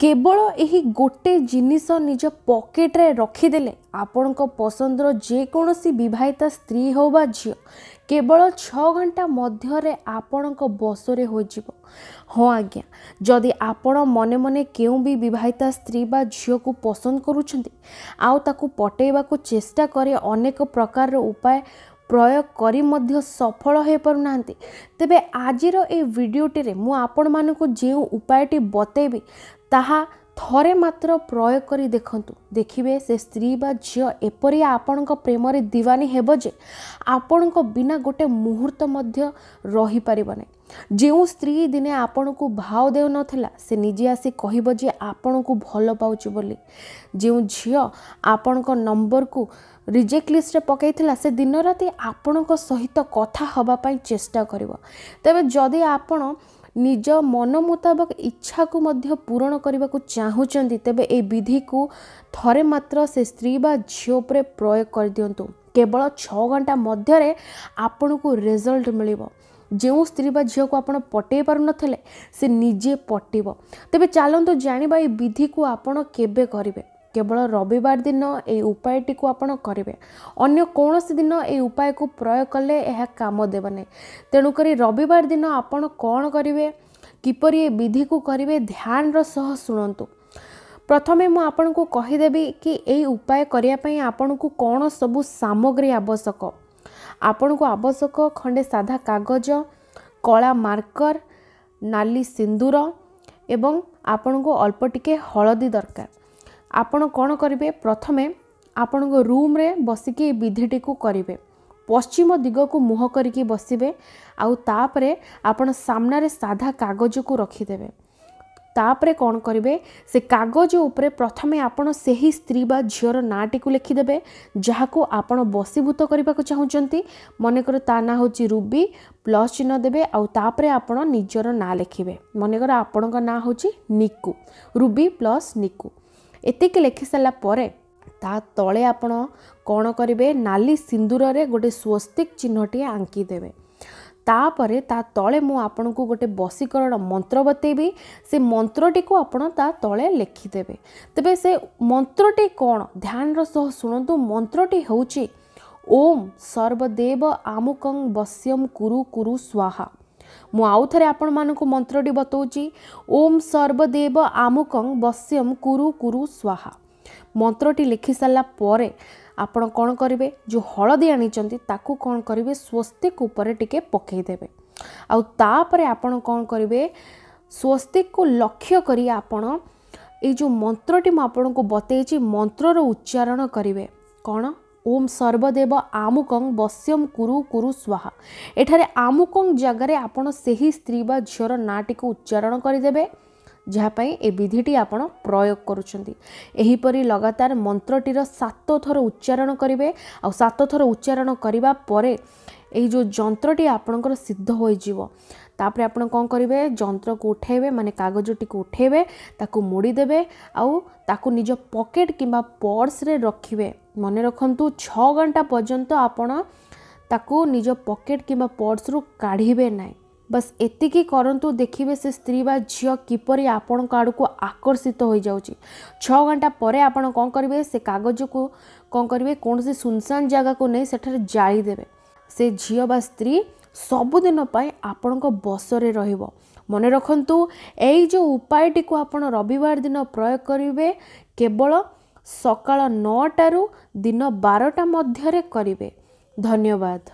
କେବଳ ଏହି ଗୋଟେ ଜିନିଷ ନିଜ ପକେଟରେ ରଖିଦେଲେ ଆପଣଙ୍କ ପସନ୍ଦର ଯେକୌଣସି ବିବାହିତ ସ୍ତ୍ରୀ ହେଉ ବା ଝିଅ କେବଳ ଛଅ ଘଣ୍ଟା ମଧ୍ୟରେ ଆପଣଙ୍କ ବସରେ ହୋଇଯିବ ହଁ ଆଜ୍ଞା ଯଦି ଆପଣ ମନେ ମନେ କେଉଁ ବି ବିବାହିତା ସ୍ତ୍ରୀ ବା ଝିଅକୁ ପସନ୍ଦ କରୁଛନ୍ତି ଆଉ ତାକୁ ପଟେଇବାକୁ ଚେଷ୍ଟା କରି ଅନେକ ପ୍ରକାରର ଉପାୟ ପ୍ରୟୋଗ କରି ମଧ୍ୟ ସଫଳ ହୋଇପାରୁନାହାନ୍ତି ତେବେ ଆଜିର ଏ ଭିଡ଼ିଓଟିରେ ମୁଁ ଆପଣମାନଙ୍କୁ ଯେଉଁ ଉପାୟଟି ବତେଇବି ତାହା ଥରେ ମାତ୍ର ପ୍ରୟୋଗ କରି ଦେଖନ୍ତୁ ଦେଖିବେ ସେ ସ୍ତ୍ରୀ ବା ଝିଅ ଏପରି ଆପଣଙ୍କ ପ୍ରେମରେ ଦିୱାନୀ ହେବ ଯେ ଆପଣଙ୍କ ବିନା ଗୋଟେ ମୁହୂର୍ତ୍ତ ମଧ୍ୟ ରହିପାରିବ ନାହିଁ ଯେଉଁ ସ୍ତ୍ରୀ ଦିନେ ଆପଣଙ୍କୁ ଭାଓ ଦେଉନଥିଲା ସେ ନିଜେ ଆସି କହିବ ଯେ ଆପଣଙ୍କୁ ଭଲ ପାଉଛି ବୋଲି ଯେଉଁ ଝିଅ ଆପଣଙ୍କ ନମ୍ବରକୁ ରିଜେକ୍ଟ ଲିଷ୍ଟରେ ପକାଇଥିଲା ସେ ଦିନ ରାତି ଆପଣଙ୍କ ସହିତ କଥା ହେବା ପାଇଁ ଚେଷ୍ଟା କରିବ ତେବେ ଯଦି ଆପଣ ନିଜ ମନ ମୁତାବକ ଇଚ୍ଛାକୁ ମଧ୍ୟ ପୂରଣ କରିବାକୁ ଚାହୁଁଛନ୍ତି ତେବେ ଏହି ବିଧିକୁ ଥରେ ମାତ୍ର ସେ ସ୍ତ୍ରୀ ବା ଝିଅ ଉପରେ ପ୍ରୟୋଗ କରିଦିଅନ୍ତୁ କେବଳ ଛଅ ଘଣ୍ଟା ମଧ୍ୟରେ ଆପଣଙ୍କୁ ରେଜଲ୍ଟ ମିଳିବ ଯେଉଁ ସ୍ତ୍ରୀ ବା ଝିଅକୁ ଆପଣ ପଟେଇ ପାରୁନଥିଲେ ସେ ନିଜେ ପଟିବ ତେବେ ଚାଲନ୍ତୁ ଜାଣିବା ଏହି ବିଧିକୁ ଆପଣ କେବେ କରିବେ କେବଳ ରବିବାର ଦିନ ଏହି ଉପାୟଟିକୁ ଆପଣ କରିବେ ଅନ୍ୟ କୌଣସି ଦିନ ଏହି ଉପାୟକୁ ପ୍ରୟୋଗ କଲେ ଏହା କାମ ଦେବ ନାହିଁ ତେଣୁକରି ରବିବାର ଦିନ ଆପଣ କ'ଣ କରିବେ କିପରି ଏ ବିଧିକୁ କରିବେ ଧ୍ୟାନର ସହ ଶୁଣନ୍ତୁ ପ୍ରଥମେ ମୁଁ ଆପଣଙ୍କୁ କହିଦେବି କି ଏହି ଉପାୟ କରିବା ପାଇଁ ଆପଣଙ୍କୁ କ'ଣ ସବୁ ସାମଗ୍ରୀ ଆବଶ୍ୟକ ଆପଣଙ୍କୁ ଆବଶ୍ୟକ ଖଣ୍ଡେ ସାଧା କାଗଜ କଳା ମାର୍କର ନାଲି ସିନ୍ଦୁର ଏବଂ ଆପଣଙ୍କୁ ଅଳ୍ପ ଟିକେ ହଳଦୀ ଦରକାର ଆପଣ କ'ଣ କରିବେ ପ୍ରଥମେ ଆପଣଙ୍କ ରୁମ୍ରେ ବସିକି ଏ ବିଧିଟିକୁ କରିବେ ପଶ୍ଚିମ ଦିଗକୁ ମୁହଁ କରିକି ବସିବେ ଆଉ ତାପରେ ଆପଣ ସାମ୍ନାରେ ସାଧା କାଗଜକୁ ରଖିଦେବେ ତାପରେ କ'ଣ କରିବେ ସେ କାଗଜ ଉପରେ ପ୍ରଥମେ ଆପଣ ସେହି ସ୍ତ୍ରୀ ବା ଝିଅର ନାଁଟିକୁ ଲେଖିଦେବେ ଯାହାକୁ ଆପଣ ବସିଭୂତ କରିବାକୁ ଚାହୁଁଛନ୍ତି ମନେକର ତା ନାଁ ହେଉଛି ରୁବି ପ୍ଲସ୍ ଚିହ୍ନ ଦେବେ ଆଉ ତାପରେ ଆପଣ ନିଜର ନାଁ ଲେଖିବେ ମନେକର ଆପଣଙ୍କ ନାଁ ହେଉଛି ନିକୁ ରୁବି ପ୍ଲସ୍ ନିକୁ ଏତିକି ଲେଖି ସାରିଲା ପରେ ତା ତଳେ ଆପଣ କ'ଣ କରିବେ ନାଲି ସିନ୍ଦୁରରେ ଗୋଟେ ସ୍ୱସ୍ତିକ ଚିହ୍ନଟିଏ ଆଙ୍କିଦେବେ ତାପରେ ତା ତଳେ ମୁଁ ଆପଣଙ୍କୁ ଗୋଟେ ବଶୀକରଣ ମନ୍ତ୍ର ବତେଇବି ସେ ମନ୍ତ୍ରଟିକୁ ଆପଣ ତା ତଳେ ଲେଖିଦେବେ ତେବେ ସେ ମନ୍ତ୍ରଟି କ'ଣ ଧ୍ୟାନର ସହ ଶୁଣନ୍ତୁ ମନ୍ତ୍ରଟି ହେଉଛି ଓମ୍ ସର୍ବଦେବ ଆମୁକଂ ବସ୍ୟମ୍ କୁରୁ କୁରୁ ସ୍ୱାହା ମୁଁ ଆଉ ଥରେ ଆପଣମାନଙ୍କୁ ମନ୍ତ୍ରଟି ବତାଉଛି ଓମ୍ ସର୍ବଦେବ ଆମୁକଂ ବଶ୍ୟମ୍ କୁରୁ କୁରୁ ସ୍ୱାହା ମନ୍ତ୍ରଟି ଲେଖିସାରିଲା ପରେ ଆପଣ କ'ଣ କରିବେ ଯେଉଁ ହଳଦୀ ଆଣିଛନ୍ତି ତାକୁ କ'ଣ କରିବେ ସ୍ୱସ୍ତିକ ଉପରେ ଟିକିଏ ପକାଇଦେବେ ଆଉ ତାପରେ ଆପଣ କ'ଣ କରିବେ ସ୍ୱସ୍ତିକକୁ ଲକ୍ଷ୍ୟ କରି ଆପଣ ଏଇ ଯେଉଁ ମନ୍ତ୍ରଟି ମୁଁ ଆପଣଙ୍କୁ ବତେଇଛି ମନ୍ତ୍ରର ଉଚ୍ଚାରଣ କରିବେ କ'ଣ ଓମ୍ ସର୍ବଦେବ ଆମୁକଂ ବଶ୍ୟମ୍ କୁରୁ କୁରୁ ସ୍ୱାହା ଏଠାରେ ଆମୁକଂ ଜାଗାରେ ଆପଣ ସେହି ସ୍ତ୍ରୀ ବା ଝିଅର ନାଁଟିକୁ ଉଚ୍ଚାରଣ କରିଦେବେ ଯାହା ପାଇଁ ଏ ବିଧିଟି ଆପଣ ପ୍ରୟୋଗ କରୁଛନ୍ତି ଏହିପରି ଲଗାତାର ମନ୍ତ୍ରଟିର ସାତ ଥର ଉଚ୍ଚାରଣ କରିବେ ଆଉ ସାତ ଥର ଉଚ୍ଚାରଣ କରିବା ପରେ ଏହି ଯେଉଁ ଯନ୍ତ୍ରଟି ଆପଣଙ୍କର ସିଦ୍ଧ ହୋଇଯିବ ତାପରେ ଆପଣ କ'ଣ କରିବେ ଯନ୍ତ୍ରକୁ ଉଠାଇବେ ମାନେ କାଗଜଟିକୁ ଉଠାଇବେ ତାକୁ ମୋଡ଼ିଦେବେ ଆଉ ତାକୁ ନିଜ ପକେଟ୍ କିମ୍ବା ପର୍ସରେ ରଖିବେ ମନେ ରଖନ୍ତୁ ଛଅ ଘଣ୍ଟା ପର୍ଯ୍ୟନ୍ତ ଆପଣ ତାକୁ ନିଜ ପକେଟ୍ କିମ୍ବା ପର୍ସରୁ କାଢ଼ିବେ ନାହିଁ ବାସ୍ ଏତିକି କରନ୍ତୁ ଦେଖିବେ ସେ ସ୍ତ୍ରୀ ବା ଝିଅ କିପରି ଆପଣଙ୍କ ଆଡ଼କୁ ଆକର୍ଷିତ ହୋଇଯାଉଛି ଛଅ ଘଣ୍ଟା ପରେ ଆପଣ କ'ଣ କରିବେ ସେ କାଗଜକୁ କ'ଣ କରିବେ କୌଣସି ସୁନସାନ ଜାଗାକୁ ନେଇ ସେଠାରେ ଜାଳିଦେବେ ସେ ଝିଅ ବା ସ୍ତ୍ରୀ ସବୁଦିନ ପାଇଁ ଆପଣଙ୍କ ବସରେ ରହିବ ମନେ ରଖନ୍ତୁ ଏଇ ଯେଉଁ ଉପାୟଟିକୁ ଆପଣ ରବିବାର ଦିନ ପ୍ରୟୋଗ କରିବେ କେବଳ ସକାଳ ନଅଟାରୁ ଦିନ ବାରଟା ମଧ୍ୟରେ କରିବେ ଧନ୍ୟବାଦ